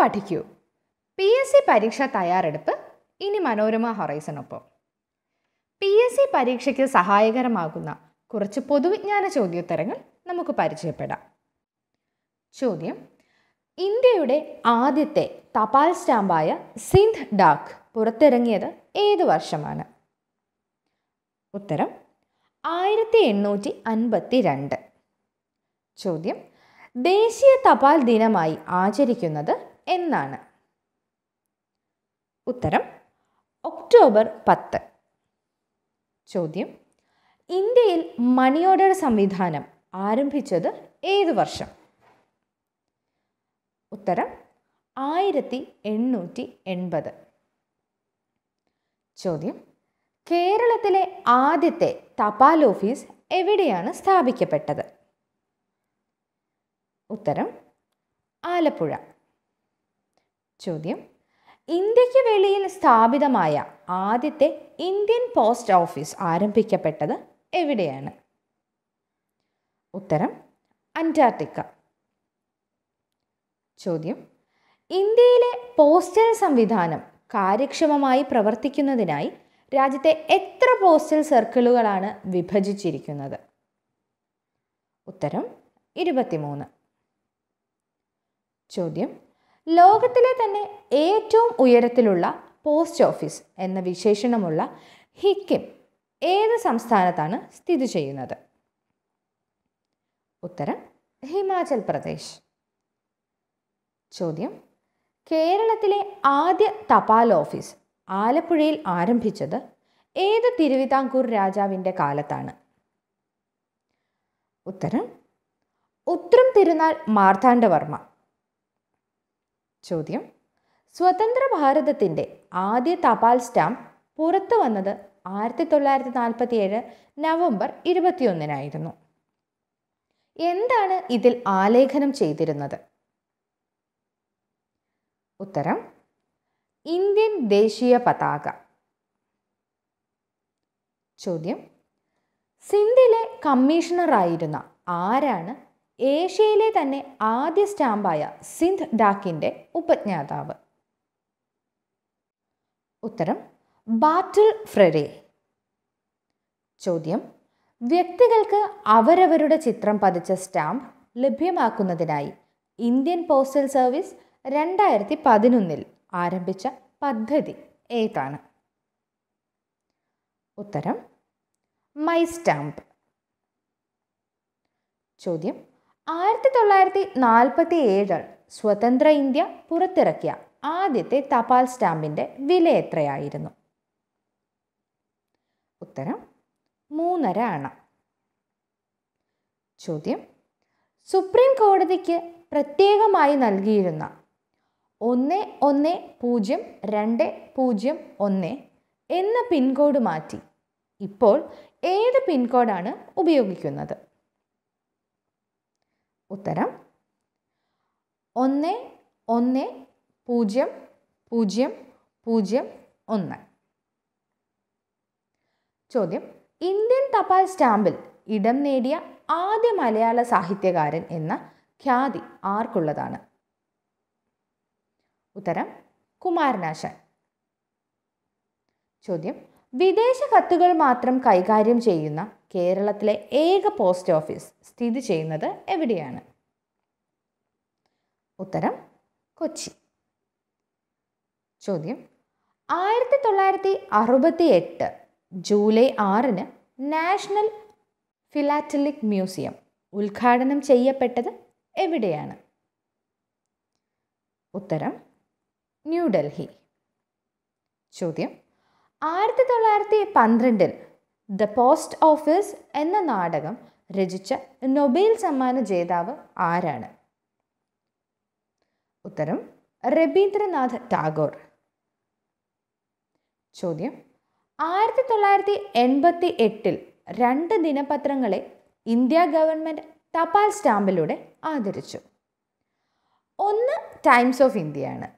പഠിക്കൂ P S C പരീക്ഷ തയ്യാറെടുപ്പ് ഇനി മനോരമ ഹൊറൈസണൊപ്പം പി എസ് സി പരീക്ഷയ്ക്ക് സഹായകരമാകുന്ന കുറച്ച് പൊതുവിജ്ഞാന ചോദ്യോത്തരങ്ങൾ നമുക്ക് പരിചയപ്പെടാം ചോദ്യം ഇന്ത്യയുടെ ആദ്യത്തെ തപാൽ സ്റ്റാമ്പായ സിന്ധ് ഡാക്ക് പുറത്തിറങ്ങിയത് ഏത് വർഷമാണ് ഉത്തരം ആയിരത്തി എണ്ണൂറ്റി അൻപത്തി രണ്ട് ചോദ്യം ദേശീയ തപാൽ ദിനമായി ആചരിക്കുന്നത് എന്നാണ് ഉത്തരം ഒക്ടോബർ പത്ത് ചോദ്യം ഇന്ത്യയിൽ മണി ഓർഡർ സംവിധാനം ആരംഭിച്ചത് ഏത് വർഷം ഉത്തരം ആയിരത്തി എണ്ണൂറ്റി എൺപത് ചോദ്യം കേരളത്തിലെ ആദ്യത്തെ തപാൽ ഓഫീസ് എവിടെയാണ് സ്ഥാപിക്കപ്പെട്ടത് ഉത്തരം ആലപ്പുഴ ചോദ്യം ഇന്ത്യക്ക് വെളിയിൽ സ്ഥാപിതമായ ആദ്യത്തെ ഇന്ത്യൻ പോസ്റ്റ് ഓഫീസ് ആരംഭിക്കപ്പെട്ടത് എവിടെയാണ് ഉത്തരം അന്റാർട്ടിക്ക ചോദ്യം ഇന്ത്യയിലെ പോസ്റ്റൽ സംവിധാനം കാര്യക്ഷമമായി പ്രവർത്തിക്കുന്നതിനായി രാജ്യത്തെ എത്ര പോസ്റ്റൽ സർക്കിളുകളാണ് വിഭജിച്ചിരിക്കുന്നത് ഉത്തരം ഇരുപത്തിമൂന്ന് ചോദ്യം ലോകത്തിലെ തന്നെ ഏറ്റവും ഉയരത്തിലുള്ള പോസ്റ്റ് ഓഫീസ് എന്ന വിശേഷണമുള്ള ഹിക്കിം ഏത് സംസ്ഥാനത്താണ് സ്ഥിതി ചെയ്യുന്നത് ഉത്തരം ഹിമാചൽ പ്രദേശ് ചോദ്യം കേരളത്തിലെ ആദ്യ തപാൽ ഓഫീസ് ആലപ്പുഴയിൽ ആരംഭിച്ചത് ഏത് തിരുവിതാംകൂർ രാജാവിൻ്റെ കാലത്താണ് ഉത്തരം ഉത്രം തിരുനാൾ മാർത്താണ്ഡവർമ്മ ചോദ്യം സ്വതന്ത്ര ഭാരതത്തിൻ്റെ ആദ്യ തപാൽ സ്റ്റാമ്പ് പുറത്തു വന്നത് ആയിരത്തി തൊള്ളായിരത്തി നാൽപ്പത്തി ഏഴ് നവംബർ ഇരുപത്തിയൊന്നിനായിരുന്നു എന്താണ് ഇതിൽ ആലേഖനം ചെയ്തിരുന്നത് ഉത്തരം ഇന്ത്യൻ ദേശീയ പതാക ചോദ്യം സിന്ധിലെ കമ്മീഷണറായിരുന്ന ആരാണ് ഏഷ്യയിലെ തന്നെ ആദ്യ സ്റ്റാമ്പായ സിന്ധ് ഡാക്കിൻ്റെ ഉപജ്ഞാതാവ് ഉത്തരം ബാറ്റിൽ ഫ്രെരെ ചോദ്യം വ്യക്തികൾക്ക് അവരവരുടെ ചിത്രം പതിച്ച സ്റ്റാമ്പ് ലഭ്യമാക്കുന്നതിനായി ഇന്ത്യൻ പോസ്റ്റൽ സർവീസ് രണ്ടായിരത്തി പതിനൊന്നിൽ ആരംഭിച്ച പദ്ധതി ഏതാണ് ഉത്തരം മൈ സ്റ്റാമ്പ് ചോദ്യം ആയിരത്തി തൊള്ളായിരത്തി നാൽപ്പത്തി ഏഴ് സ്വതന്ത്ര ഇന്ത്യ പുറത്തിറക്കിയ ആദ്യത്തെ തപാൽ സ്റ്റാമ്പിൻ്റെ വില എത്രയായിരുന്നു ഉത്തരം മൂന്നര അണ ചോദ്യം സുപ്രീം കോടതിക്ക് പ്രത്യേകമായി നൽകിയിരുന്ന ഒന്ന് ഒന്ന് പൂജ്യം രണ്ട് പൂജ്യം ഒന്ന് എന്ന പിൻകോഡ് മാറ്റി ഇപ്പോൾ ഏത് പിൻകോഡാണ് ഉപയോഗിക്കുന്നത് ഉത്തരം ഒന്ന് ഒന്ന് പൂജ്യം പൂജ്യം പൂജ്യം ഒന്ന് ചോദ്യം ഇന്ത്യൻ തപാൽ സ്റ്റാമ്പിൽ ഇടം നേടിയ ആദ്യ മലയാള സാഹിത്യകാരൻ എന്ന ഖ്യാതി ആർക്കുള്ളതാണ് ഉത്തരം കുമാരനാശൻ ചോദ്യം വിദേശ കത്തുകൾ മാത്രം കൈകാര്യം ചെയ്യുന്ന കേരളത്തിലെ ഏക പോസ്റ്റ് ഓഫീസ് സ്ഥിതി ചെയ്യുന്നത് എവിടെയാണ് ഉത്തരം കൊച്ചി ചോദ്യം ആയിരത്തി തൊള്ളായിരത്തി അറുപത്തി എട്ട് ജൂലൈ ആറിന് നാഷണൽ ഫിലാറ്റലിക് മ്യൂസിയം ഉദ്ഘാടനം ചെയ്യപ്പെട്ടത് എവിടെയാണ് ഉത്തരം ന്യൂഡൽഹി ചോദ്യം ആയിരത്തി തൊള്ളായിരത്തി പന്ത്രണ്ടിൽ ദ പോസ്റ്റ് ഓഫീസ് എന്ന നാടകം രചിച്ച നൊബേൽ സമ്മാന ജേതാവ് ആരാണ് ഉത്തരം രവീന്ദ്രനാഥ് ടാഗോർ ചോദ്യം ആയിരത്തി തൊള്ളായിരത്തി എൺപത്തി എട്ടിൽ രണ്ട് ദിനപത്രങ്ങളെ ഇന്ത്യ ഗവൺമെൻറ് തപാൽ സ്റ്റാമ്പിലൂടെ ആദരിച്ചു ഒന്ന് ടൈംസ് ഓഫ് ഇന്ത്യയാണ്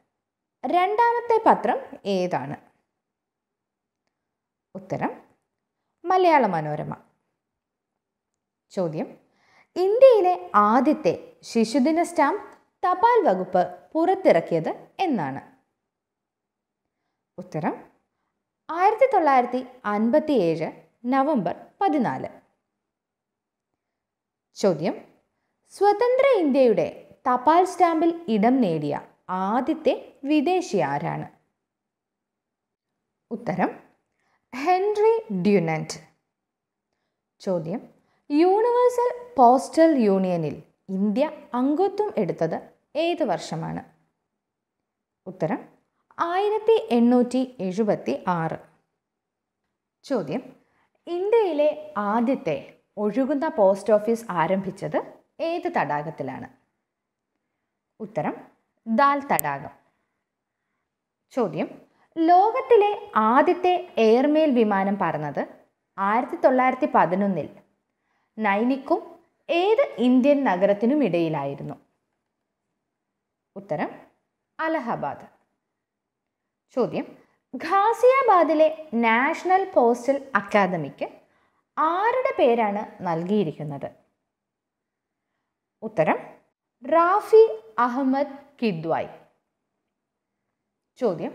രണ്ടാമത്തെ പത്രം ഏതാണ് ഉത്തരം മലയാള മനോരമ ചോദ്യം ഇന്ത്യയിലെ ആദ്യത്തെ ശിശുദിന സ്റ്റാമ്പ് തപാൽ വകുപ്പ് പുറത്തിറക്കിയത് എന്നാണ് ഉത്തരം ആയിരത്തി തൊള്ളായിരത്തി അൻപത്തി ഏഴ് നവംബർ പതിനാല് ചോദ്യം സ്വതന്ത്ര ഇന്ത്യയുടെ തപാൽ സ്റ്റാമ്പിൽ ഇടം നേടിയ ആദ്യത്തെ വിദേശി ആരാണ് ഉത്തരം ഹെൻറി ഡ്യുനൻറ്റ് ചോദ്യം യൂണിവേഴ്സൽ പോസ്റ്റൽ യൂണിയനിൽ ഇന്ത്യ അംഗത്വം എടുത്തത് ഏത് വർഷമാണ് ഉത്തരം ആയിരത്തി എണ്ണൂറ്റി എഴുപത്തി ആറ് ചോദ്യം ഇന്ത്യയിലെ ആദ്യത്തെ ഒഴുകുന്ന പോസ്റ്റ് ഓഫീസ് ആരംഭിച്ചത് ഏത് തടാകത്തിലാണ് ഉത്തരം ദാൽ തടാകം ചോദ്യം ലോകത്തിലെ ആദ്യത്തെ എയർമെയിൽ വിമാനം പറന്നത് ആയിരത്തി തൊള്ളായിരത്തി പതിനൊന്നിൽ നൈനിക്കും ഏത് ഇന്ത്യൻ നഗരത്തിനും ഇടയിലായിരുന്നു ഉത്തരം അലഹബാദ് ചോദ്യം ഖാസിയാബാദിലെ നാഷണൽ പോസ്റ്റൽ അക്കാദമിക്ക് ആരുടെ പേരാണ് നൽകിയിരിക്കുന്നത് ഉത്തരം റാഫി അഹമ്മദ് കിദ്വായ് ചോദ്യം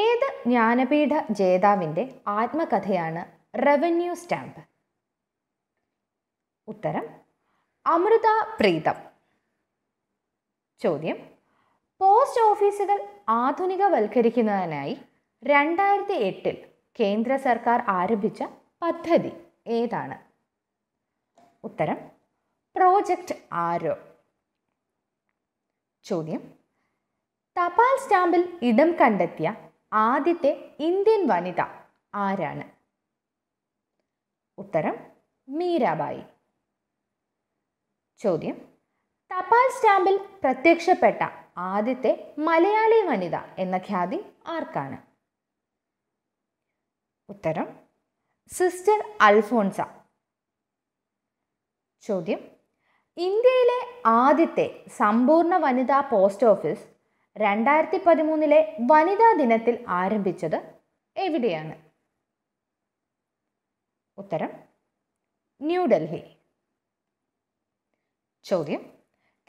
ഏത് ജ്ഞാനപീഠ ജേതാവിൻ്റെ ആത്മകഥയാണ് റവന്യൂ സ്റ്റാമ്പ് ഉത്തരം അമൃത പ്രീതം ചോദ്യം പോസ്റ്റ് ഓഫീസുകൾ ആധുനികവൽക്കരിക്കുന്നതിനായി രണ്ടായിരത്തി എട്ടിൽ കേന്ദ്ര സർക്കാർ ആരംഭിച്ച പദ്ധതി ഏതാണ് ഉത്തരം പ്രോജക്റ്റ് ആരോ ചോദ്യം തപാൽ സ്റ്റാമ്പിൽ ഇടം കണ്ടെത്തിയ ആദ്യത്തെ ഇന്ത്യൻ വനിത ആരാണ് ഉത്തരം മീരാബായി ചോദ്യം തപാൽ സ്റ്റാമ്പിൽ പ്രത്യക്ഷപ്പെട്ട ആദ്യത്തെ മലയാളി വനിത എന്ന ഖ്യാതി ആർക്കാണ് ഉത്തരം സിസ്റ്റർ അൽഫോൺസ ചോദ്യം ഇന്ത്യയിലെ ആദ്യത്തെ സമ്പൂർണ്ണ വനിതാ പോസ്റ്റ് ഓഫീസ് രണ്ടായിരത്തി പതിമൂന്നിലെ വനിതാ ദിനത്തിൽ ആരംഭിച്ചത് എവിടെയാണ് ഉത്തരം ന്യൂഡൽഹി ചോദ്യം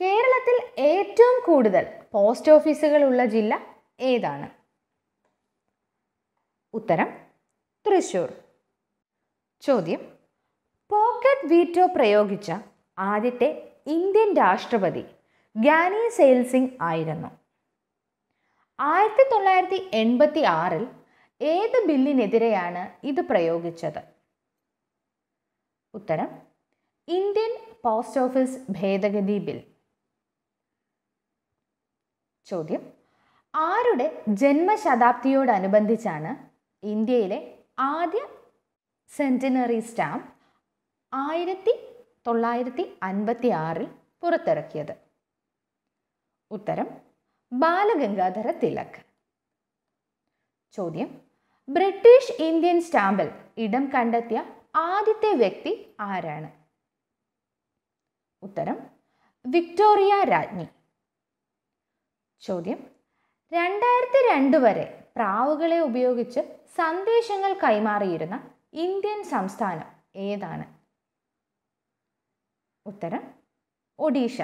കേരളത്തിൽ ഏറ്റവും കൂടുതൽ പോസ്റ്റ് ഓഫീസുകൾ ഉള്ള ജില്ല ഏതാണ് ഉത്തരം തൃശൂർ ചോദ്യം പോക്കറ്റ് വീറ്റോ പ്രയോഗിച്ച ആദ്യത്തെ ഇന്ത്യൻ രാഷ്ട്രപതി ഗാനി സെയിൽസിംഗ് ആയിരുന്നു ആയിരത്തി തൊള്ളായിരത്തി എൺപത്തി ആറിൽ ഏത് ബില്ലിനെതിരെയാണ് ഇത് പ്രയോഗിച്ചത് ഉത്തരം ഇന്ത്യൻ പോസ്റ്റ് ഓഫീസ് ഭേദഗതി ബിൽ ചോദ്യം ആരുടെ ജന്മശതാബ്ദിയോടനുബന്ധിച്ചാണ് ഇന്ത്യയിലെ ആദ്യ സെൻറ്റിനറി സ്റ്റാമ്പ് ആയിരത്തി തൊള്ളായിരത്തി അൻപത്തി ആറിൽ പുറത്തിറക്കിയത് ഉത്തരം ബാലഗംഗാധര തിലക് ചോദ്യം ബ്രിട്ടീഷ് ഇന്ത്യൻ സ്റ്റാമ്പിൽ ഇടം കണ്ടെത്തിയ ആദ്യത്തെ വ്യക്തി ആരാണ് ഉത്തരം വിക്ടോറിയ രാജ്ഞി ചോദ്യം രണ്ടായിരത്തി രണ്ട് വരെ പ്രാവുകളെ ഉപയോഗിച്ച് സന്ദേശങ്ങൾ കൈമാറിയിരുന്ന ഇന്ത്യൻ സംസ്ഥാനം ഏതാണ് ഉത്തരം ഒഡീഷ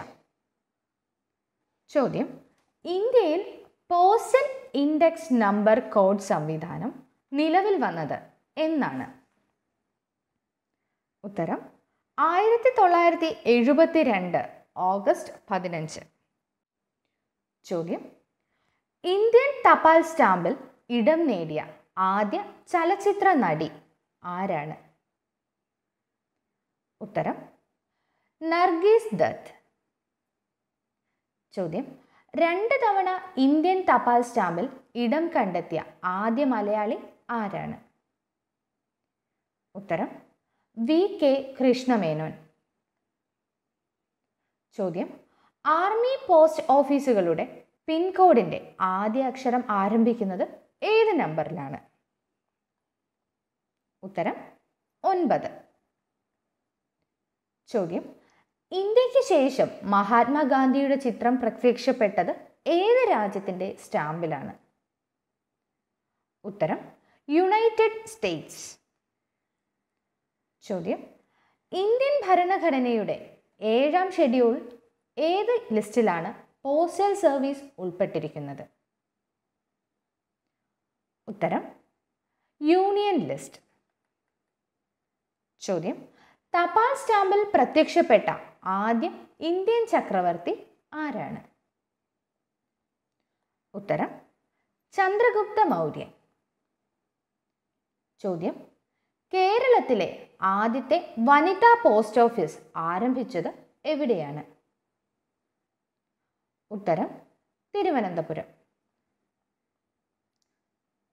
ചോദ്യം ഇന്ത്യയിൽ പേഴ്സൺ ഇൻഡെക്സ് നമ്പർ കോഡ് സംവിധാനം നിലവിൽ വന്നത് എന്നാണ് ഉത്തരം ആയിരത്തി തൊള്ളായിരത്തി എഴുപത്തി രണ്ട് ഓഗസ്റ്റ് പതിനഞ്ച് ചോദ്യം ഇന്ത്യൻ തപാൽ സ്റ്റാമ്പിൽ ഇടം നേടിയ ആദ്യ ചലച്ചിത്ര നടി ആരാണ് ഉത്തരം നർഗീസ് ദത്ത് ചോദ്യം രണ്ട് തവണ ഇന്ത്യൻ തപാൽ സ്റ്റാമ്പിൽ ഇടം കണ്ടെത്തിയ ആദ്യ മലയാളി ആരാണ് ഉത്തരം വി കെ കൃഷ്ണമേനോൻ ചോദ്യം ആർമി പോസ്റ്റ് ഓഫീസുകളുടെ പിൻകോഡിൻ്റെ ആദ്യ അക്ഷരം ആരംഭിക്കുന്നത് ഏത് നമ്പറിലാണ് ഉത്തരം ഒൻപത് ചോദ്യം ഇന്ത്യക്ക് ശേഷം മഹാത്മാഗാന്ധിയുടെ ചിത്രം പ്രത്യക്ഷപ്പെട്ടത് ഏത് രാജ്യത്തിൻ്റെ സ്റ്റാമ്പിലാണ് ഉത്തരം യുണൈറ്റഡ് സ്റ്റേറ്റ്സ് ചോദ്യം ഇന്ത്യൻ ഭരണഘടനയുടെ ഏഴാം ഷെഡ്യൂൾ ഏത് ലിസ്റ്റിലാണ് പോസ്റ്റൽ സർവീസ് ഉൾപ്പെട്ടിരിക്കുന്നത് ഉത്തരം യൂണിയൻ ലിസ്റ്റ് ചോദ്യം തപാൽ സ്റ്റാമ്പിൽ പ്രത്യക്ഷപ്പെട്ട ആദ്യ ഇന്ത്യൻ ചക്രവർത്തി ആരാണ് ഉത്തരം ചന്ദ്രഗുപ്ത മൗര്യൻ ചോദ്യം കേരളത്തിലെ ആദ്യത്തെ വനിതാ പോസ്റ്റ് ഓഫീസ് ആരംഭിച്ചത് എവിടെയാണ് ഉത്തരം തിരുവനന്തപുരം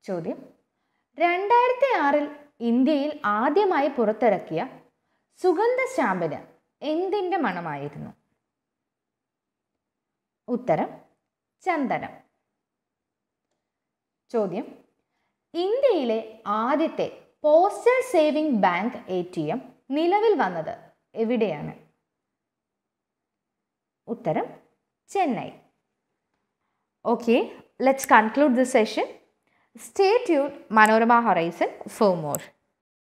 ചോദ്യം രണ്ടായിരത്തി ആറിൽ ഇന്ത്യയിൽ ആദ്യമായി പുറത്തിറക്കിയ സുഗന്ധ സ്റ്റാമ്പിന് എന്തിൻ്റെ മണമായിരുന്നു ഉത്തരം ചന്ദനം ചോദ്യം ഇന്ത്യയിലെ ആദ്യത്തെ postal saving bank A T M നിലവിൽ വന്നത് എവിടെയാണ് ഉത്തരം Chennai okay let's conclude this session stay tune Manorama Horizon for more